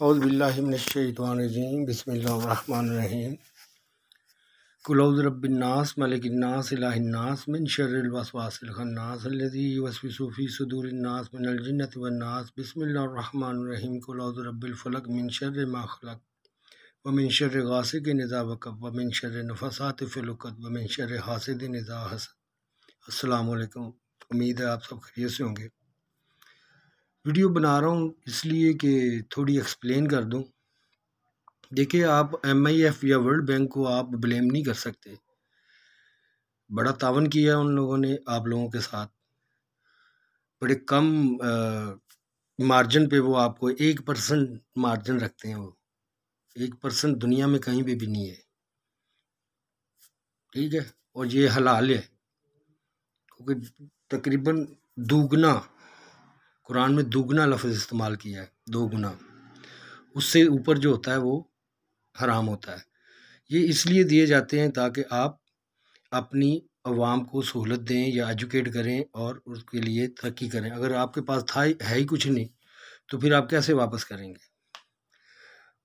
अज़बिल्लिमिनशैतवानजीम बसमीम कुलौज़रबिन्नास मलिकन्नास इलान्नास मिन शर्रवासवासन्नासदी वसफ़ी सदूरन्नास मिनजन्नत वन्नास बसमीम कुलौज़रबिलफ़लक मिन शर माखलक व मिन शर गासिक नज़ा वकब व मिन शर नफसात फ़िलुकत व मिन शर हासद नज़ा हसद अल्लाम उम्मीद है आप सब खरीय से होंगे वीडियो बना रहा हूँ इसलिए कि थोड़ी एक्सप्लेन कर दूँ देखिए आप एफ या वर्ल्ड बैंक को आप ब्लेम नहीं कर सकते बड़ा तावन किया उन लोगों ने आप लोगों के साथ बड़े कम मार्जिन पे वो आपको एक परसेंट मार्जिन रखते हैं वो एक परसेंट दुनिया में कहीं पर भी नहीं है ठीक है और ये हलाल है क्योंकि तकरीबन दुगना कुरान में दोगुना लफ्ज़ इस्तेमाल किया है दो गुना उससे ऊपर जो होता है वो हराम होता है ये इसलिए दिए जाते हैं ताकि आप अपनी आवाम को सहूलत दें या एजुकेट करें और उसके लिए तरक्की करें अगर आपके पास था है ही कुछ नहीं तो फिर आप कैसे वापस करेंगे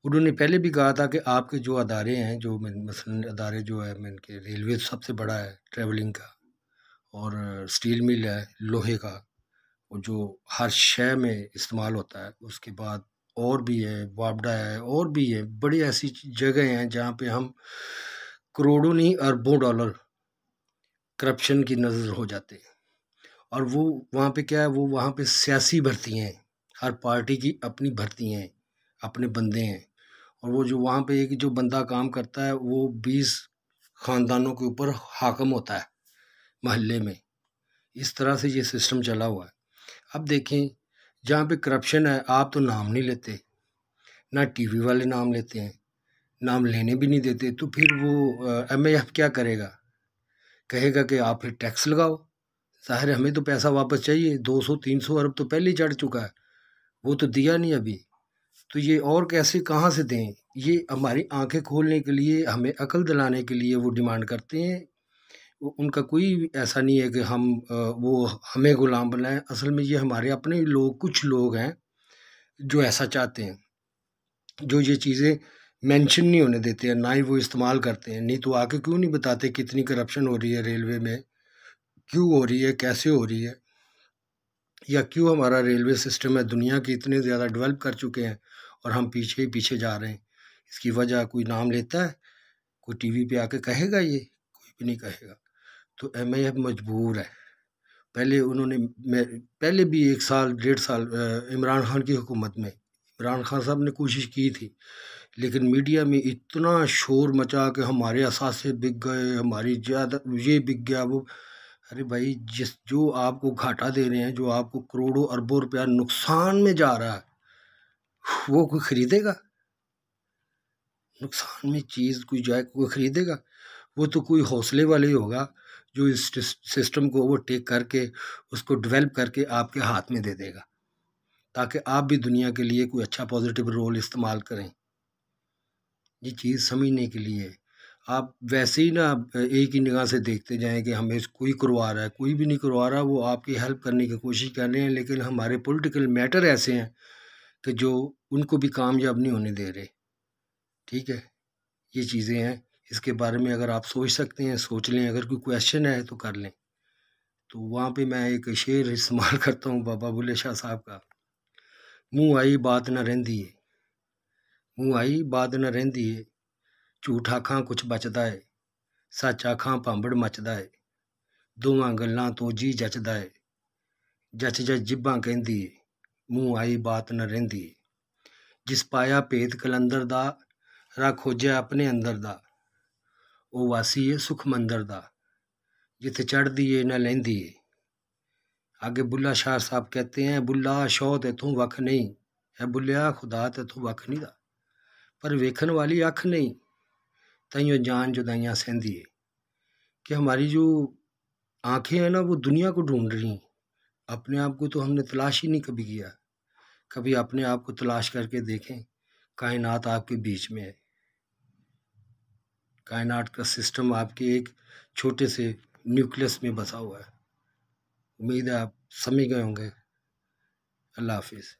उन्होंने पहले भी कहा था कि आपके जो अदारे हैं जो मसल अदारे जो है मैं रेलवे सबसे बड़ा है ट्रैवलिंग का और स्टील मिल है लोहे का जो हर शय में इस्तेमाल होता है उसके बाद और भी है वापडा है और भी है बड़ी ऐसी जगह हैं जहाँ पे हम करोड़ों नहीं अरबों डॉलर करप्शन की नज़र हो जाते हैं और वो वहाँ पे क्या है वो वहाँ पे सियासी भर्ती हैं हर पार्टी की अपनी भर्ती हैं अपने बंदे हैं और वो जो वहाँ पे एक जो बंदा काम करता है वो बीस ख़ानदानों के ऊपर हाकम होता है महल्ले में इस तरह से ये सिस्टम चला हुआ है अब देखें जहाँ पे करप्शन है आप तो नाम नहीं लेते ना टीवी वाले नाम लेते हैं नाम लेने भी नहीं देते तो फिर वो एम एफ क्या करेगा कहेगा कि आप फिर टैक्स लगाओ ज़ाहिर हमें तो पैसा वापस चाहिए दो सौ तीन सौ अरब तो पहले ही चढ़ चुका है वो तो दिया नहीं अभी तो ये और कैसे कहाँ से दें ये हमारी आंखें खोलने के लिए हमें अकल दिलाने के लिए वो डिमांड करते हैं उनका कोई ऐसा नहीं है कि हम वो हमें ग़ुलाम बनाएं असल में ये हमारे अपने लोग कुछ लोग हैं जो ऐसा चाहते हैं जो ये चीज़ें मेंशन नहीं होने देते हैं ना ही वो इस्तेमाल करते हैं नहीं तो आके क्यों नहीं बताते कितनी करप्शन हो रही है रेलवे में क्यों हो रही है कैसे हो रही है या क्यों हमारा रेलवे सिस्टम है दुनिया के इतने ज़्यादा डेवलप कर चुके हैं और हम पीछे ही पीछे जा रहे हैं इसकी वजह कोई नाम लेता है कोई टीवी पे आके कहेगा ये कोई भी नहीं कहेगा तो एम आई एफ मजबूर है पहले उन्होंने पहले भी एक साल डेढ़ साल इमरान खान की हुकूमत में इमरान खान साहब ने कोशिश की थी लेकिन मीडिया में इतना शोर मचा कि हमारे असासे बिक गए हमारी ज़्यादा ये बिक गया वो अरे भाई जिस जो आपको घाटा दे रहे हैं जो आपको करोड़ों अरबों रुपया नुकसान में जा रहा है वो कोई ख़रीदेगा नुकसान में चीज़ कोई जाए कोई ख़रीदेगा वो तो कोई हौसले वाले होगा जो इस सिस्टम को ओवरटेक करके उसको डेवलप करके आपके हाथ में दे देगा ताकि आप भी दुनिया के लिए कोई अच्छा पॉजिटिव रोल इस्तेमाल करें ये चीज़ समझने के लिए आप वैसे ही ना एक ही निगाह से देखते जाएं कि हमें कोई करवा रहा है कोई भी नहीं करवा रहा वो आपकी हेल्प करने की कोशिश कर रहे हैं लेकिन हमारे पॉलिटिकल मैटर ऐसे हैं कि जो उनको भी कामयाब नहीं होने दे रहे ठीक है ये चीज़ें हैं इसके बारे में अगर आप सोच सकते हैं सोच लें अगर कोई क्वेश्चन है तो कर लें तो वहाँ पे मैं एक शेर इस्तेमाल करता हूँ बाबा भुले शाह साहब का मुँह आई बात न रेंदी है मुँह आई बात न रेंदी है झूठा खां कुछ बचता है सच आखा भांबड़ मचदा है दोवें गलों तो जी जचदा है जच जच जिबा कहती है मुँह आई बात न रेंदी है जिस पाया भेत दा रख खोजे अपने अंदर दा वह वासी है सुख मंदिर का जिथे चढ़ है ना लेंदी आगे बुल्ला शाह साहब कहते हैं बुल्ला शौ ते तू वख नहीं है बुलिया खुदा ते तू वख नहीं था पर वेखन वाली अख नहीं तइयो जान जुदाइया सहदी है कि हमारी जो आँखें हैं ना वो दुनिया को ढूंढ रही अपने आप को तो हमने तलाश ही नहीं कभी किया कभी अपने आप को तलाश करके देखें कायनात आपके बीच में है कायनात का सिस्टम आपके एक छोटे से न्यूक्लियस में बसा हुआ है उम्मीद है आप समझ गए होंगे अल्लाह हाफिज़